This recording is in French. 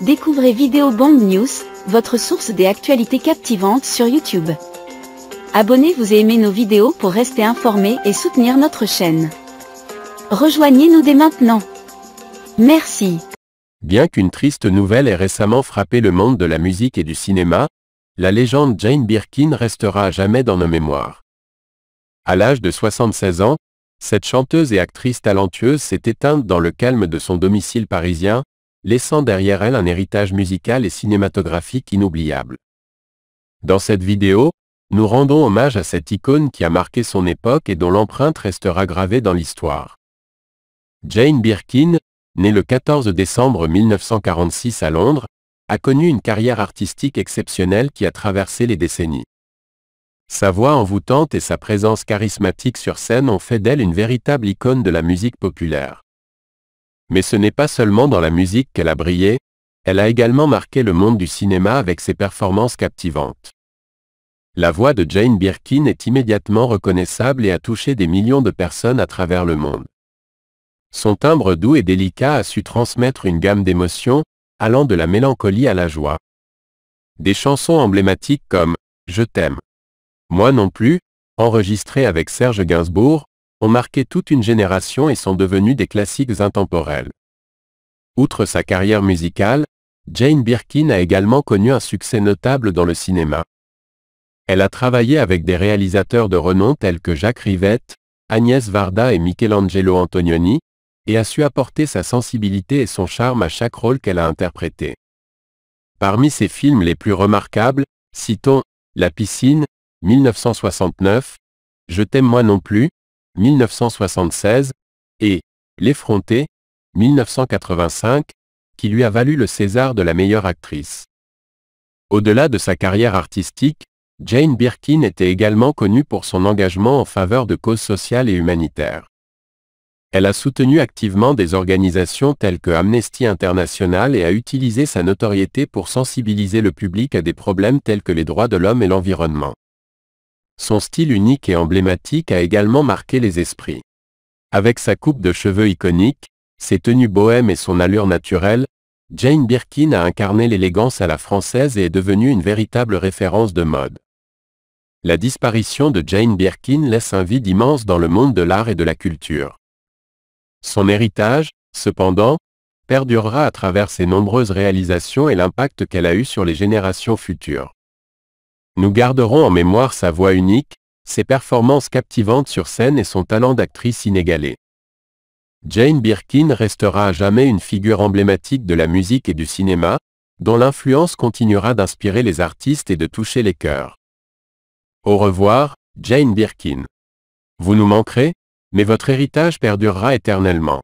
Découvrez Vidéo Bomb News, votre source des actualités captivantes sur YouTube. Abonnez-vous et aimez nos vidéos pour rester informé et soutenir notre chaîne. Rejoignez-nous dès maintenant. Merci. Bien qu'une triste nouvelle ait récemment frappé le monde de la musique et du cinéma, la légende Jane Birkin restera à jamais dans nos mémoires. À l'âge de 76 ans, cette chanteuse et actrice talentueuse s'est éteinte dans le calme de son domicile parisien, laissant derrière elle un héritage musical et cinématographique inoubliable. Dans cette vidéo, nous rendons hommage à cette icône qui a marqué son époque et dont l'empreinte restera gravée dans l'histoire. Jane Birkin, née le 14 décembre 1946 à Londres, a connu une carrière artistique exceptionnelle qui a traversé les décennies. Sa voix envoûtante et sa présence charismatique sur scène ont fait d'elle une véritable icône de la musique populaire. Mais ce n'est pas seulement dans la musique qu'elle a brillé, elle a également marqué le monde du cinéma avec ses performances captivantes. La voix de Jane Birkin est immédiatement reconnaissable et a touché des millions de personnes à travers le monde. Son timbre doux et délicat a su transmettre une gamme d'émotions, allant de la mélancolie à la joie. Des chansons emblématiques comme Je t'aime, Moi non plus, enregistrées avec Serge Gainsbourg, ont marqué toute une génération et sont devenus des classiques intemporels. Outre sa carrière musicale, Jane Birkin a également connu un succès notable dans le cinéma. Elle a travaillé avec des réalisateurs de renom tels que Jacques Rivette, Agnès Varda et Michelangelo Antonioni, et a su apporter sa sensibilité et son charme à chaque rôle qu'elle a interprété. Parmi ses films les plus remarquables, citons La piscine, 1969, Je t'aime moi non plus, 1976, et L'effronté, 1985, qui lui a valu le César de la meilleure actrice. Au-delà de sa carrière artistique, Jane Birkin était également connue pour son engagement en faveur de causes sociales et humanitaires. Elle a soutenu activement des organisations telles que Amnesty International et a utilisé sa notoriété pour sensibiliser le public à des problèmes tels que les droits de l'homme et l'environnement. Son style unique et emblématique a également marqué les esprits. Avec sa coupe de cheveux iconique, ses tenues bohèmes et son allure naturelle, Jane Birkin a incarné l'élégance à la française et est devenue une véritable référence de mode. La disparition de Jane Birkin laisse un vide immense dans le monde de l'art et de la culture. Son héritage, cependant, perdurera à travers ses nombreuses réalisations et l'impact qu'elle a eu sur les générations futures. Nous garderons en mémoire sa voix unique, ses performances captivantes sur scène et son talent d'actrice inégalé. Jane Birkin restera à jamais une figure emblématique de la musique et du cinéma, dont l'influence continuera d'inspirer les artistes et de toucher les cœurs. Au revoir, Jane Birkin. Vous nous manquerez, mais votre héritage perdurera éternellement.